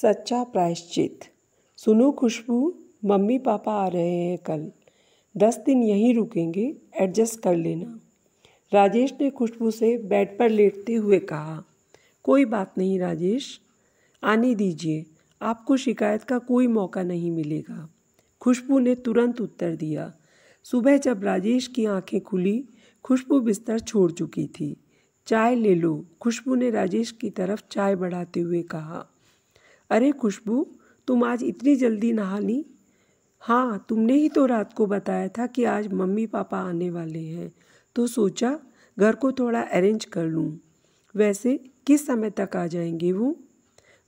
सच्चा प्रायश्चित सुनो खुशबू मम्मी पापा आ रहे हैं कल दस दिन यहीं रुकेंगे एडजस्ट कर लेना राजेश ने खुशबू से बेड पर लेटते हुए कहा कोई बात नहीं राजेश आने दीजिए आपको शिकायत का कोई मौका नहीं मिलेगा खुशबू ने तुरंत उत्तर दिया सुबह जब राजेश की आंखें खुली खुशबू बिस्तर छोड़ चुकी थी चाय ले लो खुशबू ने राजेश की तरफ चाय बढ़ाते हुए कहा अरे खुशबू तुम आज इतनी जल्दी नहा ली हाँ तुमने ही तो रात को बताया था कि आज मम्मी पापा आने वाले हैं तो सोचा घर को थोड़ा अरेंज कर लूँ वैसे किस समय तक आ जाएंगे वो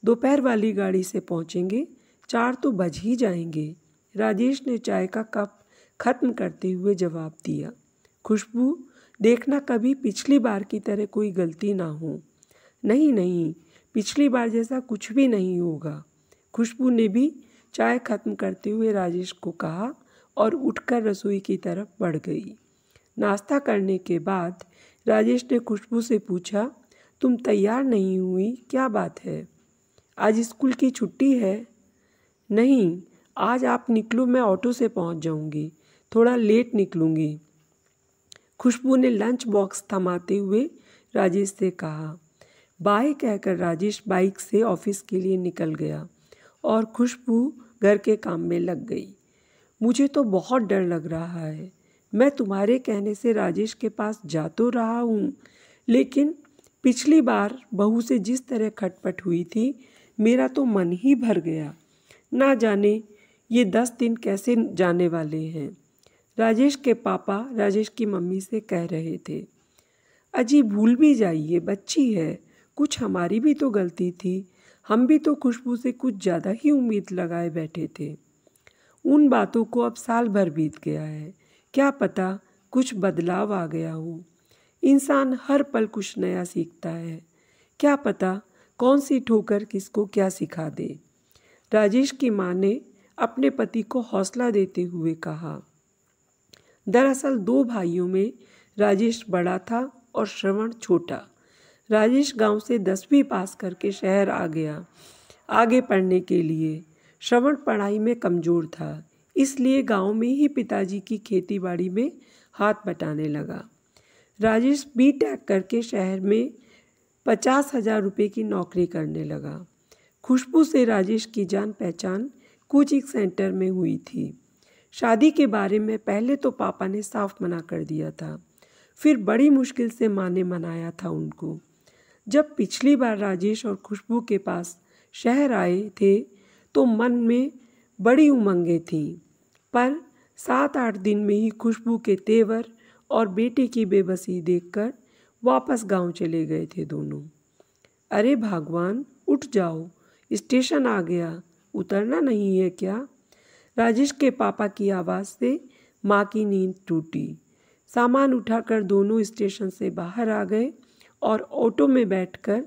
दोपहर वाली गाड़ी से पहुँचेंगे चार तो बज ही जाएंगे राजेश ने चाय का कप खत्म करते हुए जवाब दिया खुशबू देखना कभी पिछली बार की तरह कोई गलती ना हो नहीं नहीं पिछली बार जैसा कुछ भी नहीं होगा खुशबू ने भी चाय खत्म करते हुए राजेश को कहा और उठकर रसोई की तरफ बढ़ गई नाश्ता करने के बाद राजेश ने खुशबू से पूछा तुम तैयार नहीं हुई क्या बात है आज स्कूल की छुट्टी है नहीं आज आप निकलो मैं ऑटो से पहुंच जाऊंगी थोड़ा लेट निकलूंगी खुशबू ने लंच बॉक्स थमाते हुए राजेश से कहा बाय कहकर राजेश बाइक से ऑफिस के लिए निकल गया और खुशबू घर के काम में लग गई मुझे तो बहुत डर लग रहा है मैं तुम्हारे कहने से राजेश के पास जा तो रहा हूँ लेकिन पिछली बार बहू से जिस तरह खटपट हुई थी मेरा तो मन ही भर गया ना जाने ये दस दिन कैसे जाने वाले हैं राजेश के पापा राजेश की मम्मी से कह रहे थे अजी भूल भी जाइए बच्ची है कुछ हमारी भी तो गलती थी हम भी तो खुशबू से कुछ ज़्यादा ही उम्मीद लगाए बैठे थे उन बातों को अब साल भर बीत गया है क्या पता कुछ बदलाव आ गया हो इंसान हर पल कुछ नया सीखता है क्या पता कौन सी ठोकर किसको क्या सिखा दे राजेश की माँ ने अपने पति को हौसला देते हुए कहा दरअसल दो भाइयों में राजेश बड़ा था और श्रवण छोटा राजेश गांव से दसवीं पास करके शहर आ गया आगे पढ़ने के लिए श्रवण पढ़ाई में कमज़ोर था इसलिए गांव में ही पिताजी की खेतीबाड़ी में हाथ बटाने लगा राजेश बी टैक करके शहर में पचास हजार रुपये की नौकरी करने लगा खुशबू से राजेश की जान पहचान कोचिंग सेंटर में हुई थी शादी के बारे में पहले तो पापा ने साफ मना कर दिया था फिर बड़ी मुश्किल से माँ ने मनाया था उनको जब पिछली बार राजेश और खुशबू के पास शहर आए थे तो मन में बड़ी उमंगें थीं पर सात आठ दिन में ही खुशबू के तेवर और बेटे की बेबसी देखकर वापस गांव चले गए थे दोनों अरे भगवान उठ जाओ स्टेशन आ गया उतरना नहीं है क्या राजेश के पापा की आवाज़ से माँ की नींद टूटी सामान उठाकर दोनों स्टेशन से बाहर आ गए और ऑटो में बैठकर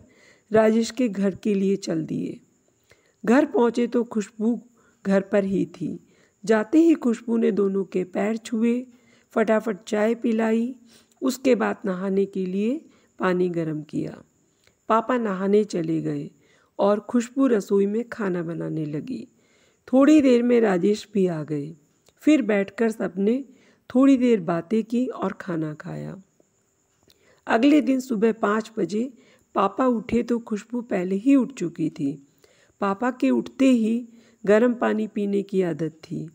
राजेश के घर के लिए चल दिए घर पहुंचे तो खुशबू घर पर ही थी जाते ही खुशबू ने दोनों के पैर छुए फटाफट चाय पिलाई उसके बाद नहाने के लिए पानी गर्म किया पापा नहाने चले गए और खुशबू रसोई में खाना बनाने लगी थोड़ी देर में राजेश भी आ गए फिर बैठकर सबने थोड़ी देर बातें की और खाना खाया अगले दिन सुबह पाँच बजे पापा उठे तो खुशबू पहले ही उठ चुकी थी पापा के उठते ही गर्म पानी पीने की आदत थी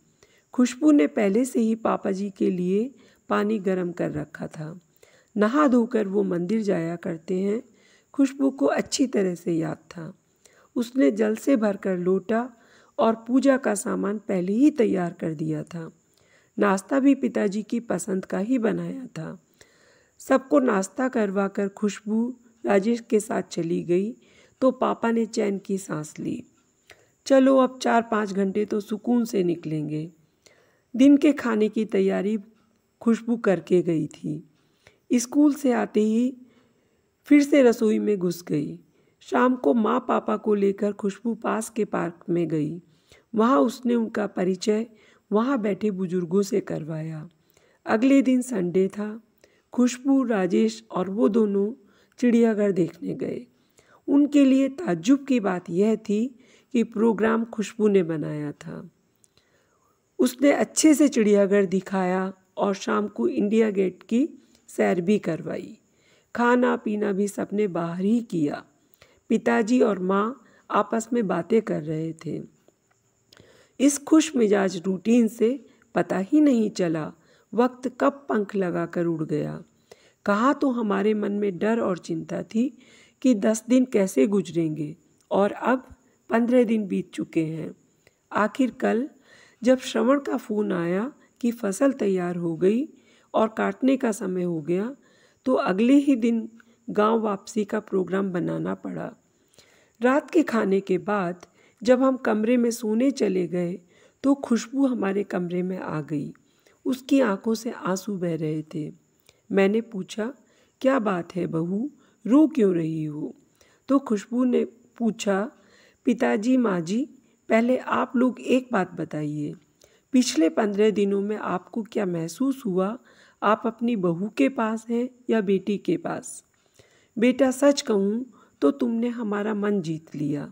खुशबू ने पहले से ही पापा जी के लिए पानी गर्म कर रखा था नहा धोकर वो मंदिर जाया करते हैं खुशबू को अच्छी तरह से याद था उसने जल से भरकर लोटा और पूजा का सामान पहले ही तैयार कर दिया था नाश्ता भी पिताजी की पसंद का ही बनाया था सबको नाश्ता करवा कर खुशबू राजेश के साथ चली गई तो पापा ने चैन की सांस ली चलो अब चार पाँच घंटे तो सुकून से निकलेंगे दिन के खाने की तैयारी खुशबू करके गई थी स्कूल से आते ही फिर से रसोई में घुस गई शाम को माँ पापा को लेकर खुशबू पास के पार्क में गई वहाँ उसने उनका परिचय वहाँ बैठे बुजुर्गों से करवाया अगले दिन संडे था खुशबू राजेश और वो दोनों चिड़ियाघर देखने गए उनके लिए ताज्जुब की बात यह थी कि प्रोग्राम खुशबू ने बनाया था उसने अच्छे से चिड़ियाघर दिखाया और शाम को इंडिया गेट की सैर भी करवाई खाना पीना भी सबने बाहर ही किया पिताजी और माँ आपस में बातें कर रहे थे इस खुश मिजाज रूटीन से पता ही नहीं चला वक्त कब पंख लगाकर उड़ गया कहा तो हमारे मन में डर और चिंता थी कि दस दिन कैसे गुजरेंगे और अब पंद्रह दिन बीत चुके हैं आखिर कल जब श्रवण का फ़ोन आया कि फसल तैयार हो गई और काटने का समय हो गया तो अगले ही दिन गांव वापसी का प्रोग्राम बनाना पड़ा रात के खाने के बाद जब हम कमरे में सोने चले गए तो खुशबू हमारे कमरे में आ गई उसकी आंखों से आंसू बह रहे थे मैंने पूछा क्या बात है बहू रो क्यों रही हो तो खुशबू ने पूछा पिताजी माँ जी पहले आप लोग एक बात बताइए पिछले पंद्रह दिनों में आपको क्या महसूस हुआ आप अपनी बहू के पास हैं या बेटी के पास बेटा सच कहूँ तो तुमने हमारा मन जीत लिया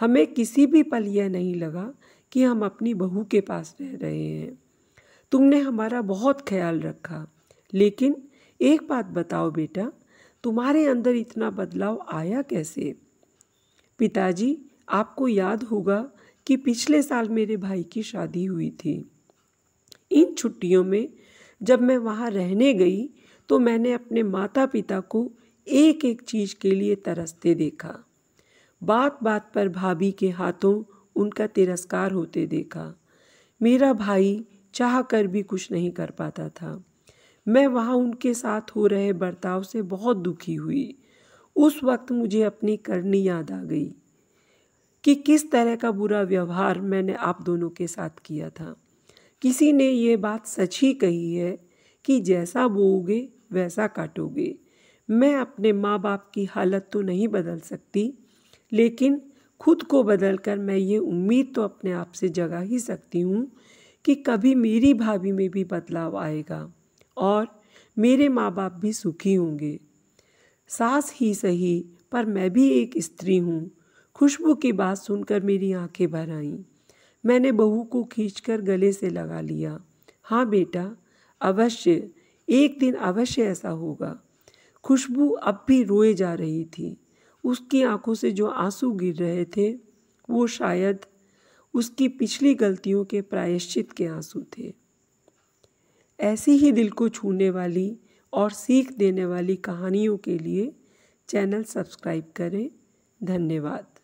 हमें किसी भी पल यह नहीं लगा कि हम अपनी बहू के पास रह रहे हैं तुमने हमारा बहुत ख्याल रखा लेकिन एक बात बताओ बेटा तुम्हारे अंदर इतना बदलाव आया कैसे पिताजी आपको याद होगा कि पिछले साल मेरे भाई की शादी हुई थी इन छुट्टियों में जब मैं वहाँ रहने गई तो मैंने अपने माता पिता को एक एक चीज़ के लिए तरसते देखा बात बात पर भाभी के हाथों उनका तिरस्कार होते देखा मेरा भाई चाह कर भी कुछ नहीं कर पाता था मैं वहाँ उनके साथ हो रहे बर्ताव से बहुत दुखी हुई उस वक्त मुझे अपनी करनी याद आ गई कि किस तरह का बुरा व्यवहार मैंने आप दोनों के साथ किया था किसी ने ये बात सच ही कही है कि जैसा बोओगे वैसा काटोगे मैं अपने माँ बाप की हालत तो नहीं बदल सकती लेकिन खुद को बदल कर मैं ये उम्मीद तो अपने आप से जगा ही सकती हूँ कि कभी मेरी भाभी में भी बदलाव आएगा और मेरे माँ बाप भी सुखी होंगे सास ही सही पर मैं भी एक स्त्री हूँ खुशबू की बात सुनकर मेरी आंखें भर आईं मैंने बहू को खींचकर गले से लगा लिया हाँ बेटा अवश्य एक दिन अवश्य ऐसा होगा खुशबू अब भी रोए जा रही थी उसकी आंखों से जो आंसू गिर रहे थे वो शायद उसकी पिछली गलतियों के प्रायश्चित के आंसू थे ऐसी ही दिल को छूने वाली और सीख देने वाली कहानियों के लिए चैनल सब्सक्राइब करें धन्यवाद